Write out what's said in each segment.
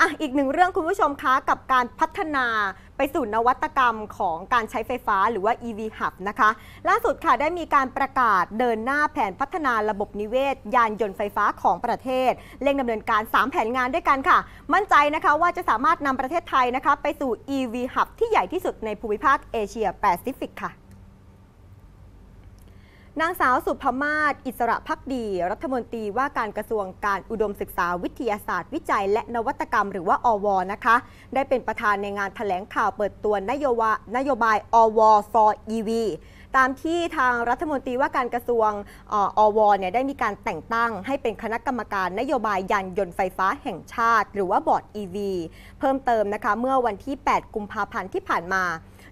อ่ะอีกหนึ่งเรื่องคุณผู้ชมคะกับการพัฒนาไปสู่นวัตกรรมของการใช้ไฟฟ้าหรือว่า EV Hub นะคะล่าสุดค่ะได้มีการประกาศเดินหน้าแผนพัฒนาระบบนิเวศ ยานยนต์ไฟฟ้าของประเทศเร่งดำเนินการ 3 แผนงานด้วยกันค่ะ มั่นใจนะคะว่าจะสามารถนำประเทศไทยนะคะไปสู่ EV Hub ที่ใหญ่ที่สุดในภูมิภาคเอเชียแปซิฟิกค่ะนางสาวสุภมาศอิสระพักดี รัฐมนตรีว่าการกระทรวงการอุดมศึกษาวิทยาศาสตร์วิจัย และนวัตกรรมหรือว่าอวนะคะ ได้เป็นประธานในงานถแถลงข่าวเปิดตัวนโยบายนโยบายอว for EV ตามที่ทางรัฐมนตรีว่าการกระทรวงออวเนี่ยได้มีการแต่งตั้งให้เป็นคณะกรรมการนโยบายยานยนต์ไฟฟ้าแห่งชาติ หรือว่าบอร์ด EV เพิ่มเติมนะคะเมื่อวันที่ 8 กุมภาพันธ์ที่ผ่านมา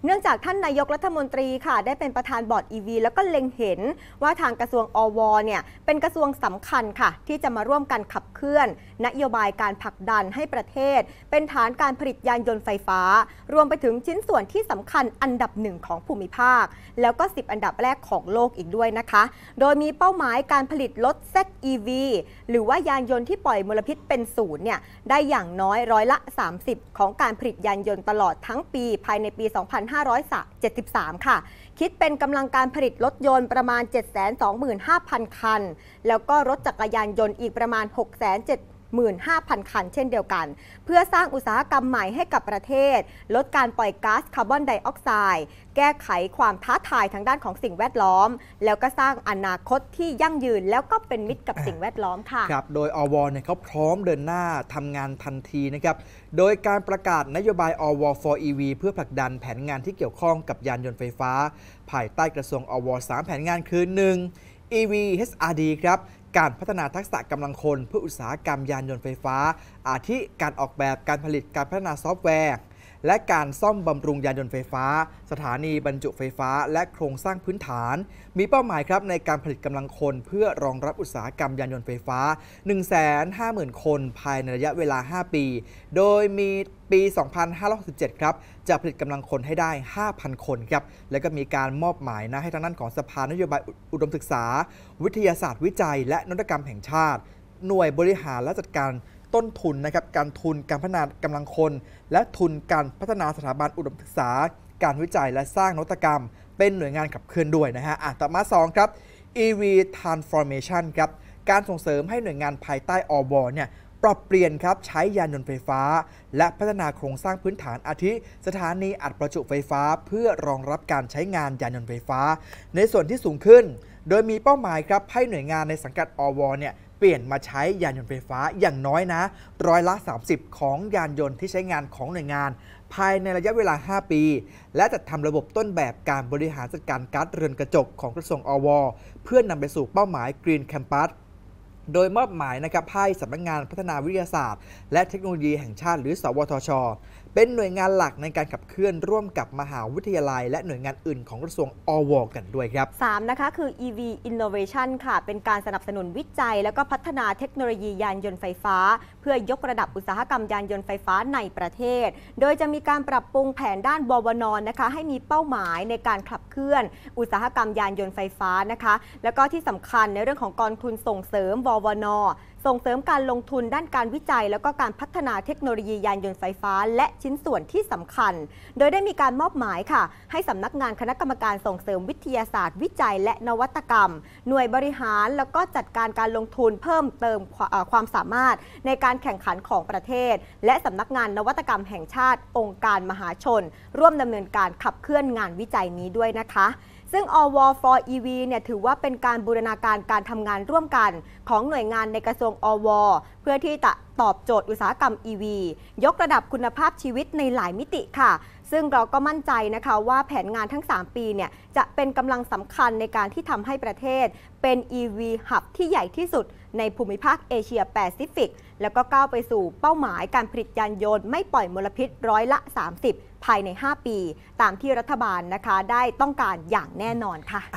เนื่องจากท่านนายกรัฐมนตรีค่ะ ได้เป็นประธานบอร์ดอีวีแล้วก็เล็งเห็นว่าทางกระทรวงอวเนี่ยเป็นกระทรวงสำคัญค่ะที่จะมาร่วมกันขับเคลื่อน นโยบายการผลักดันให้ประเทศ เป็นฐานการผลิตยานยนต์ไฟฟ้า รวมไปถึงชิ้นส่วนที่สำคัญอันดับหนึ่งของภูมิภาค แล้วก็ 10 อันดับแรกของโลกอีกด้วยนะคะ โดยมีเป้าหมายการผลิตรถเซ็กวีหรือว่ายานยนต์ที่ปล่อยมลพิษเป็นศูนย์เนี่ยได้อย่างน้อยร้อยละ 30 ของการผลิตยานยนต์ตลอดทั้งปี ภายในปี2 5 2573 ค่ะ คิดเป็นกำลังการผลิตรถยนต์ประมาณ 725,000 คัน แล้วก็รถจักรยานยนต์อีกประมาณ 6 7 15,000 คันเช่นเดียวกัน เพื่อสร้างอุตสาหกรรมใหม่ให้กับประเทศ ลดการปล่อยก๊าซคาร์บอนไดออกไซด์แก้ไขความท้าทายทางด้านของสิ่งแวดล้อม แล้วก็สร้างอนาคตที่ยั่งยืนแล้วก็เป็นมิตรกับสิ่งแวดล้อมค่ะครับโดยอวเนี่ยเขาพร้อมเดินหน้าทำงานทันทีนะครับโดยการประกาศนโยบายอว for EV เพื่อผลักดันแผนงานที่เกี่ยวข้องกับยานยนต์ไฟฟ้าภายใต้กระทรวงอว3แผนงานคือ1 EV HRD ครับการพัฒนาทักษะกำลังคนเพื่ออุตสาหกรรมยานยนต์ไฟฟ้า อาทิ การออกแบบ การผลิต การพัฒนาซอฟต์แวร์และการซ่อมบำรุงยานยนต์ไฟฟ้า สถานีบรรจุไฟฟ้า และโครงสร้างพื้นฐาน มีเป้าหมายครับในการผลิตกำลังคนเพื่อรองรับอุตสาหกรรมยานยนต์ไฟฟ้า 150,000 คน ภายในระยะเวลา 5 ปี โดยมีปี 2567ครับ จะผลิตกำลังคนให้ได้ 5,000 คนครับ และก็มีการมอบหมายนะให้ทางด้านของสภานโยบายอุดมศึกษา วิทยาศาสตร์วิจัย และนวัตกรรมแห่งชาติ หน่วยบริหารและจัดการต้นทุนนะครับการทุนการพัฒนากำลังคน และทุนการพัฒนาสถาบันอุดมศึกษาการวิจัยและสร้างนวัตกรรม เป็นหน่วยงานขับเคลื่อนด้วยนะฮะอ่ะต่อมา2ครับ EV transformation ครับการส่งเสริมให้หน่วยงานภายใต้อบอเนี่ยปรับเปลี่ยนครับใช้ยานยนต์ไฟฟ้า และพัฒนาโครงสร้างพื้นฐานอาทิ สถานีอัดประจุไฟฟ้าเพื่อรองรับการใช้งานยานยนต์ไฟฟ้า ในส่วนที่สูงขึ้น โดยมีเป้าหมายครับให้หน่วยงานในสังกัดอวเนี่ยเปลี่ยนมาใช้ยานยนต์ไฟฟ้าอย่างน้อยนะ ร้อยละ 30 ของยานยนต์ที่ใช้งานของหน่วยงาน ภายในระยะเวลา 5 ปี และจัดทำระบบต้นแบบการบริหารจัดการก๊าซเรือนกระจกของกระทรวงอว เพื่อนนำไปสู่เป้าหมาย Green Campus โดยมอบหมายนะครับให้สำนักงงานพัฒนาวิทยาศาสตร์และเทคโนโลยีแห่งชาติหรือสวทชเป็นหน่วยงานหลักในการขับเคลื่อนร่วมกับมหาวิทยาลัย และหน่วยงานอื่นของกระทรวงอวกันด้วยครับ3นะคะคือ EV Innovation ค่ะ เป็นการสนับสนุนวิจัย และก็พัฒนาเทคโนโลยียานยนต์ไฟฟ้า เพื่อยกระดับอุตสาหกรรมยานยนต์ไฟฟ้าในประเทศ โดยจะมีการปรับปรุงแผนด้านบวนนนะคะ ให้มีเป้าหมายในการขับเคลื่อน อุตสาหกรรมยานยนต์ไฟฟ้านะคะ แล้วก็ที่สำคัญในเรื่องของกองทุนส่งเสริมบวนส่งเสริมการลงทุนด้านการวิจัย แล้วก็การพัฒนาเทคโนโลยียานยนต์ไฟฟ้าและชิ้นส่วนที่สำคัญ โดยได้มีการมอบหมายค่ะ ให้สำนักงานคณะกรรมการส่งเสริมวิทยาศาสตร์วิจัยและนวัตกรรม หน่วยบริหารแล้วก็จัดการการลงทุนเพิ่มเติมความสามารถในการแข่งขันของประเทศ และสำนักงานนวัตกรรมแห่งชาติ องค์การมหาชน ร่วมดำเนินการขับเคลื่อนงานวิจัยนี้ด้วยนะคะซึ่งอว for EV เนี่ยถือว่าเป็นการบูรณาการการทำงานร่วมกันของหน่วยงานในกระทรวงอวเพื่อที่จะตอบโจทย์อุตสาหกรรม EV ยกระดับคุณภาพชีวิตในหลายมิติค่ะซึ่งเราก็มั่นใจนะคะว่าแผนงานทั้ง 3 ปีเนี่ยจะเป็นกำลังสำคัญในการที่ทำให้ประเทศ เป็น EV หับที่ใหญ่ที่สุดในภูมิภาคเอเชียแปซิฟิกแล้วก็ก้าวไปสู่เป้าหมายการผลิตยานยนต์ ไม่ปล่อยมลพิษร้อยละ 30 ภายใน 5 ปี ตามที่รัฐบาลนะคะได้ต้องการอย่างแน่นอนค่ะ